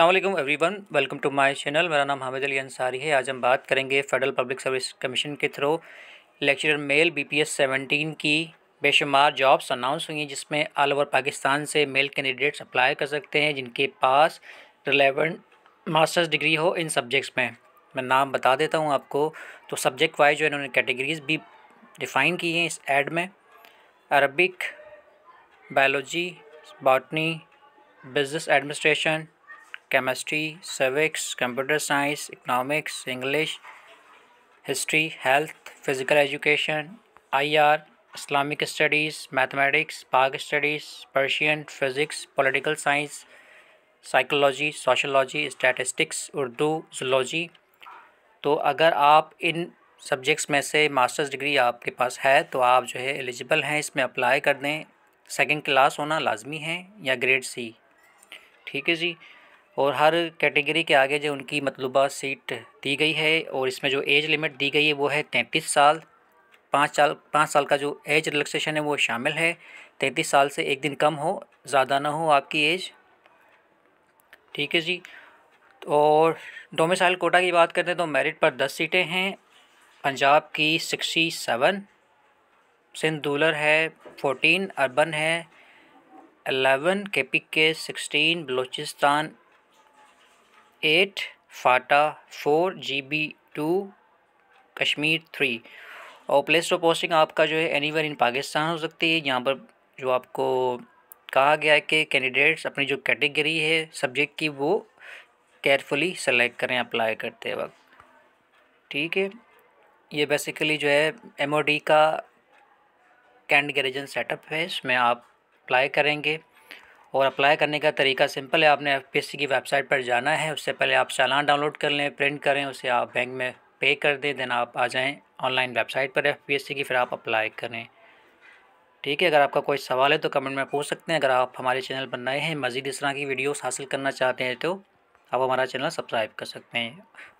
असलम वन welcome to my channel मेरा नाम हामिद अली अंसारी है आज हम बात करेंगे फेडरल पब्लिक सर्विस कमीशन के थ्रू लेक्चरर मेल बीपीएस 17 की बेशुमार जॉब्स अनाउंस हुई हैं जिसमें ऑल ओवर पाकिस्तान से मेल कैंडिडेट्स अप्लाई कर सकते हैं जिनके पास रिलेवेंट मास्टर्स डिग्री हो इन सब्जेक्ट्स में मैं नाम बता देता हूँ आपको तो सब्जेक्ट वाइज जो इन्होंने कैटेगरीज भी डिफ़ाइन की हैं इस एड में Arabic biology botany business administration chemistry civics computer science economics English history health physical education IR Islamic studies mathematics Pak studies Persian physics political science psychology sociology statistics Urdu zoology तो अगर आप इन subjects में से masters degree आपके पास है तो आप जो है एलिजिबल हैं इसमें अप्लाई कर दें सेकेंड क्लास होना लाजमी है या ग्रेड सी ठीक है जी और हर कैटेगरी के आगे जो उनकी मतलूबा सीट दी गई है और इसमें जो एज लिमिट दी गई है वो है तैंतीस साल पाँच साल पाँच साल का जो एज रिलैक्सेशन है वो शामिल है तैंतीस साल से एक दिन कम हो ज़्यादा ना हो आपकी एज ठीक है जी और डोमिसाइल कोटा की बात करते हैं तो मेरिट पर दस सीटें हैं पंजाब की सिक्सटी सेवन सिंध दूलर है फोर्टीन अर्बन है eleven K P K sixteen Balochistan eight FATA four G B two Kashmir three और प्लेस ऑफ पोस्टिंग आपका जो है एनीवर इन पाकिस्तान हो सकती है यहाँ पर जो आपको कहा गया है कि कैंडिडेट्स अपनी जो कैटेगरी है सब्जेक्ट की वो केयरफुली सेलेक्ट करें अप्लाई करते वक्त ठीक है ये बेसिकली जो है एम का कैंड सेटअप है इसमें आप अप्लाई करेंगे और अप्लाई करने का तरीका सिंपल है आपने एफ की वेबसाइट पर जाना है उससे पहले आप चालान डाउनलोड कर लें प्रिंट करें उसे आप बैंक में पे कर दें देन आप आ जाएँ ऑनलाइन वेबसाइट पर एफ की फिर आप अप्लाई करें ठीक है अगर आपका कोई सवाल है तो कमेंट में पूछ सकते हैं अगर आप हमारे चैनल पर नए हैं मज़ीद इस तरह की वीडियोस हासिल करना चाहते हैं तो आप हमारा चैनल सब्सक्राइब कर सकते हैं